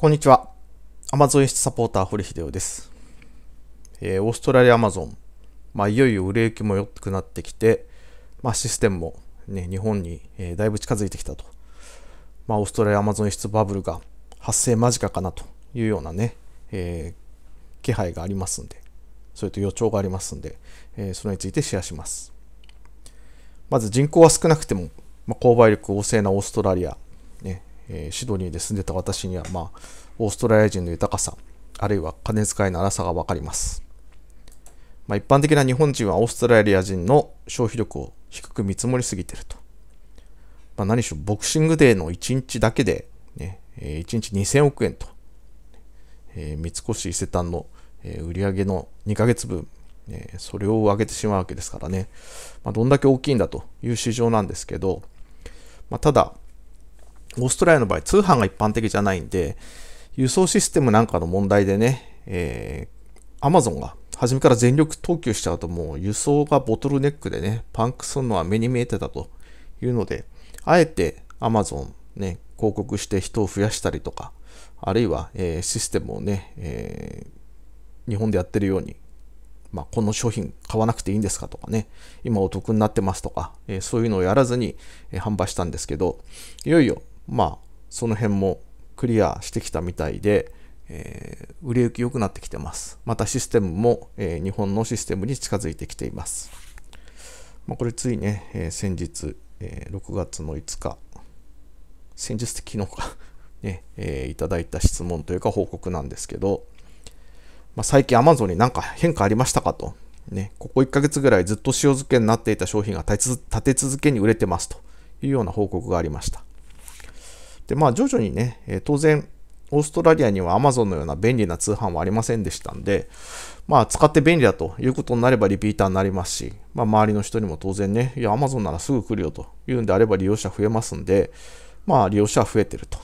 こんにちは。アマゾン輸出サポーター、堀秀夫です。えー、オーストラリアアマゾン、まあ、いよいよ売れ行きも良くなってきて、まあ、システムも、ね、日本に、えー、だいぶ近づいてきたと。まあ、オーストラリアアマゾン輸出バブルが発生間近かなというようなね、えー、気配がありますんで、それと予兆がありますんで、えそれについてシェアします。まず人口は少なくても、まあ、購買力旺盛なオーストラリアえシドニーで住んでた私には、まあ、オーストラリア人の豊かさ、あるいは金遣いの荒さが分かります。まあ、一般的な日本人はオーストラリア人の消費力を低く見積もりすぎてると。まあ、何しろボクシングデーの1日だけで、ね、1日2000億円と、えー、三越伊勢丹の、えり売上の2ヶ月分、えー、それを上げてしまうわけですからね、まあ、どんだけ大きいんだという市場なんですけど、まあ、ただ、オーストラリアの場合、通販が一般的じゃないんで、輸送システムなんかの問題でね、えー、Amazon が初めから全力投球しちゃうともう輸送がボトルネックでね、パンクするのは目に見えてたというので、あえて Amazon ね、広告して人を増やしたりとか、あるいは、えー、システムをね、えー、日本でやってるように、まあ、この商品買わなくていいんですかとかね、今お得になってますとか、えー、そういうのをやらずに、え販売したんですけど、いよいよまあその辺もクリアしてきたみたいで、えー、売れ行き良くなってきてます。またシステムも、えー、日本のシステムに近づいてきています。まあ、これついね、えー、先日、え6月の5日、先日って昨日か ね、えいただいた質問というか報告なんですけど、まあ、最近 Amazon になんか変化ありましたかと。ね、ここ1ヶ月ぐらいずっと塩漬けになっていた商品が立て続けに売れてますというような報告がありました。で、まあ徐々にね、え当然、オーストラリアには Amazon のような便利な通販はありませんでしたんで、まあ使って便利だということになればリピーターになりますし、まあ周りの人にも当然ね、いや Amazon ならすぐ来るよというんであれば利用者増えますんで、まあ利用者は増えてると。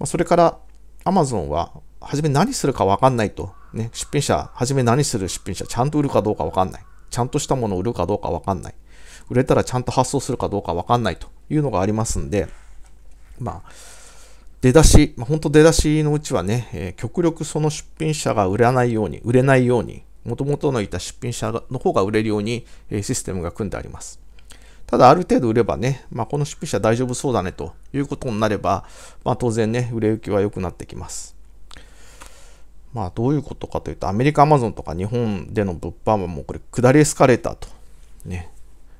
まあ、それから Amazon は初め何するかわかんないと。ね、出品者、初め何する出品者、ちゃんと売るかどうかわかんない。ちゃんとしたものを売るかどうかわかんない。売れたらちゃんと発送するかどうかわかんないというのがありますんで、まあ、出だし、まあ、本当出だしのうちはね、えー、極力その出品者が売らないように、売れないように、もともとのいた出品者の方が売れるように、えー、システムが組んであります。ただ、ある程度売ればね、まあ、この出品者大丈夫そうだねということになれば、まあ、当然ね、売れ行きは良くなってきます。まあ、どういうことかというと、アメリカ、アマゾンとか日本での物販はもうこれ、下りエスカレーターと。ね。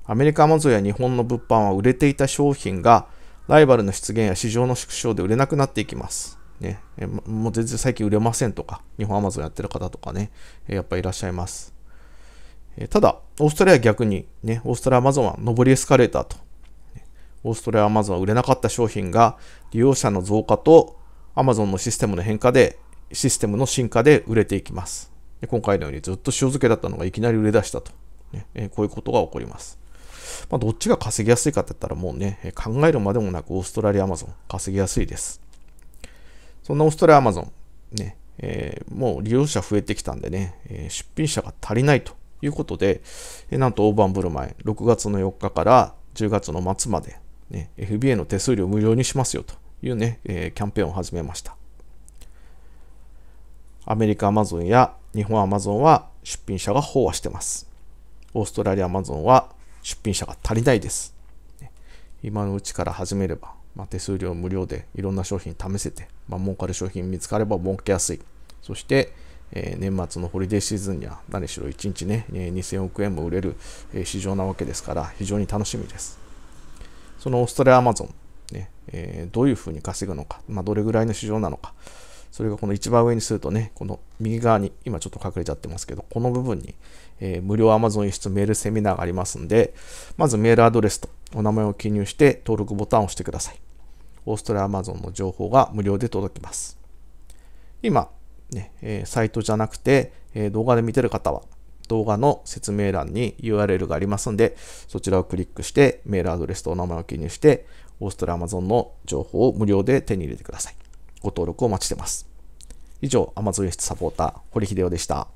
アメリカ、アマゾンや日本の物販は売れていた商品が、ライバルの出現や市場の縮小で売れなくなっていきます。ね、もう全然最近売れませんとか、日本アマゾンやってる方とかね、えやっぱいらっしゃいます。えただ、オーストラリア逆に、ね、オーストラリアアマゾンは上りエスカレーターと、オーストラリアアマゾンは売れなかった商品が利用者の増加とアマゾンのシステムの変化で、システムの進化で売れていきます。で今回のようにずっと塩漬けだったのがいきなり売れ出したと、ねえこういうことが起こります。まあ、どっちが稼ぎやすいかって言ったらもうね、考えるまでもなくオーストラリアアマゾン稼ぎやすいです。そんなオーストラリアアマゾン、ね、えー、もう利用者増えてきたんでね、えー、出品者が足りないということで、えー、なんと大盤振る舞い、6月の4日から10月の末まで、ね、FBA の手数料無料にしますよというね、えキャンペーンを始めました。アメリカアマゾンや日本アマゾンは出品者が飽和してます。オーストラリアアマゾンは出品者が足りないです。今のうちから始めれば、まあ、手数料無料でいろんな商品試せて、まあ、儲かる商品見つかれば儲けやすい。そして、えー、年末のホリデーシーズンには何しろ1日ね、えー、2000億円も売れる、え市場なわけですから非常に楽しみです。そのオーストラリアアマゾン、ねえー、どういうふうに稼ぐのか、まあ、どれぐらいの市場なのか、それがこの一番上にするとね、この右側に、今ちょっと隠れちゃってますけど、この部分に、えー、無料 Amazon 輸出メールセミナーがありますんで、まずメールアドレスとお名前を記入して登録ボタンを押してください。オーストラリア Amazon の情報が無料で届きます。今、ね、えー、サイトじゃなくて、えー、動画で見てる方は、動画の説明欄に URL がありますんで、そちらをクリックして、メールアドレスとお名前を記入して、オーストラリア Amazon の情報を無料で手に入れてください。ご登録お待ちしてます。以上、Amazon 輸出サポーター、堀秀夫でした。